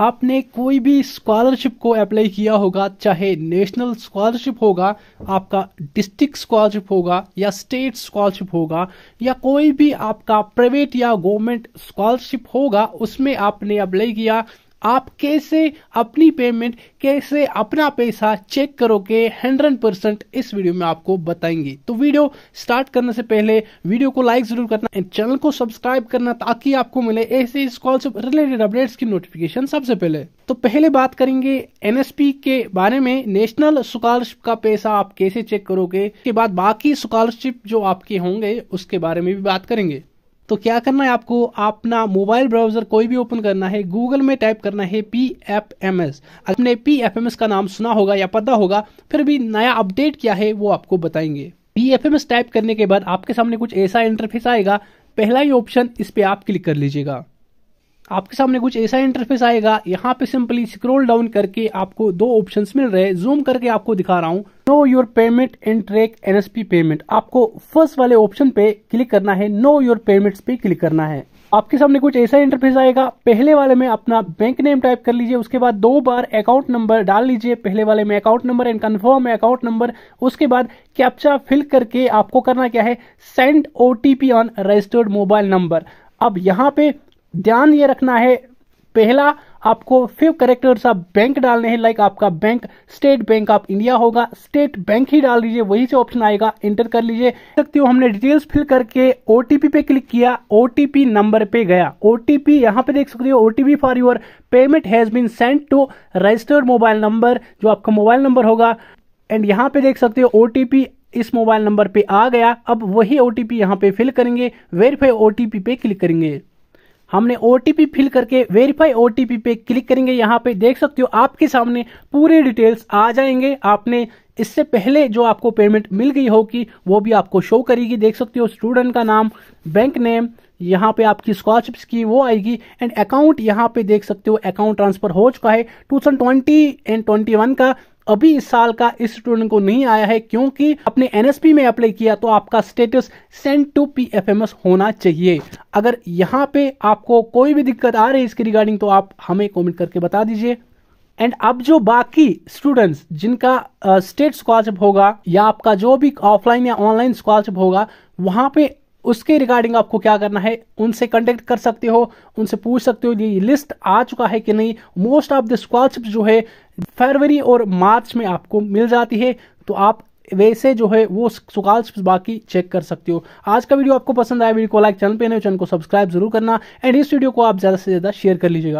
आपने कोई भी स्कॉलरशिप को अप्लाई किया होगा चाहे नेशनल स्कॉलरशिप होगा आपका डिस्ट्रिक्ट स्कॉलरशिप होगा या स्टेट स्कॉलरशिप होगा या कोई भी आपका प्राइवेट या गवर्नमेंट स्कॉलरशिप होगा उसमें आपने अप्लाई किया आप कैसे अपनी पेमेंट कैसे अपना पैसा चेक करोगे हंड्रेड परसेंट इस वीडियो में आपको बताएंगे तो वीडियो स्टार्ट करने से पहले वीडियो को लाइक जरूर करना एंड चैनल को सब्सक्राइब करना ताकि आपको मिले ऐसे स्कॉलरशिप रिलेटेड अपडेट्स की नोटिफिकेशन सबसे पहले तो पहले बात करेंगे एनएसपी के बारे में नेशनल स्कॉलरशिप का पैसा आप कैसे चेक करोगे के बाद बाकी स्कॉलरशिप जो आपके होंगे उसके बारे में भी बात करेंगे तो क्या करना है आपको अपना मोबाइल ब्राउजर कोई भी ओपन करना है गूगल में टाइप करना है पी एफ एम एस आपने पी एफ एम एस का नाम सुना होगा या पता होगा फिर भी नया अपडेट क्या है वो आपको बताएंगे P F M S type करने के बाद आपके सामने कुछ ऐसा इंटरफेस आएगा पहला ही ऑप्शन इस पर आप क्लिक कर लीजिएगा आपके सामने कुछ ऐसा इंटरफेस आएगा यहाँ पे सिंपली स्क्रोल डाउन करके आपको दो ऑप्शंस मिल रहे हैं जूम करके आपको दिखा रहा हूँ know your payment and track NSP payment आपको फर्स्ट वाले ऑप्शन पे क्लिक करना है नो योर पेमेंट्स पे क्लिक करना है आपके सामने कुछ ऐसा इंटरफेस आएगा पहले वाले में अपना बैंक नेम टाइप कर लीजिए उसके बाद दो बार अकाउंट नंबर डाल लीजिए पहले वाले में account number and confirm account number उसके बाद कैप्चा फिल करके आपको करना क्या है सेंड ओ ऑन रजिस्टर्ड मोबाइल नंबर अब यहाँ पे ध्यान ये रखना है पहला आपको फिव करेक्टर्स आप बैंक डालने हैं लाइक आपका bank State Bank of India होगा स्टेट बैंक ही डाल दीजिए वही से ऑप्शन आएगा एंटर कर लीजिए सकते हो हमने डिटेल्स फिल करके ओटीपी पे क्लिक किया ओटीपी नंबर पे गया ओटीपी यहाँ पे देख सकते हो OTP for your payment has been sent to registered mobile number जो आपका मोबाइल नंबर होगा एंड यहाँ पे देख सकते हो ओटीपी इस मोबाइल नंबर पे आ गया अब वही ओटीपी यहाँ पे फिल करेंगे वेरीफाई ओटीपी पे क्लिक करेंगे हमने ओ फिल करके वेरीफाई ओ पे क्लिक करेंगे यहाँ पे देख सकते हो आपके सामने पूरे डिटेल्स आ जाएंगे आपने इससे पहले जो आपको पेमेंट मिल गई होगी वो भी आपको शो करेगी देख सकते हो स्टूडेंट का नाम बैंक नेम यहाँ पे आपकी स्कॉलरशिप की वो आएगी एंड अकाउंट यहाँ पे देख सकते हो अकाउंट ट्रांसफर हो चुका है टू एंड ट्वेंटी का अभी इस साल का इस स्टूडेंट को नहीं आया है क्योंकि अपने एनएसपी में अप्लाई किया तो आपका स्टेटस सेंड टू पीएफएमएस होना चाहिए अगर यहाँ पे आपको कोई भी दिक्कत आ रही है इसके रिगार्डिंग तो आप हमें कमेंट करके बता दीजिए एंड अब जो बाकी स्टूडेंट्स जिनका स्टेट स्कॉलरशिप होगा या आपका जो भी ऑफलाइन या ऑनलाइन स्कॉलरशिप होगा वहाँ पे उसके रिगार्डिंग आपको क्या करना है उनसे कॉन्टेक्ट कर सकते हो उनसे पूछ सकते हो ये लिस्ट आ चुका है कि नहीं मोस्ट ऑफ द स्कॉलरशिप जो है फरवरी और मार्च में आपको मिल जाती है तो आप वैसे जो है वो सुकाल बाकी चेक कर सकते हो आज का वीडियो आपको पसंद आया वीडियो को लाइक चैनल पे नहीं चैनल को सब्सक्राइब जरूर करना एंड इस वीडियो को आप ज़्यादा से ज़्यादा शेयर कर लीजिएगा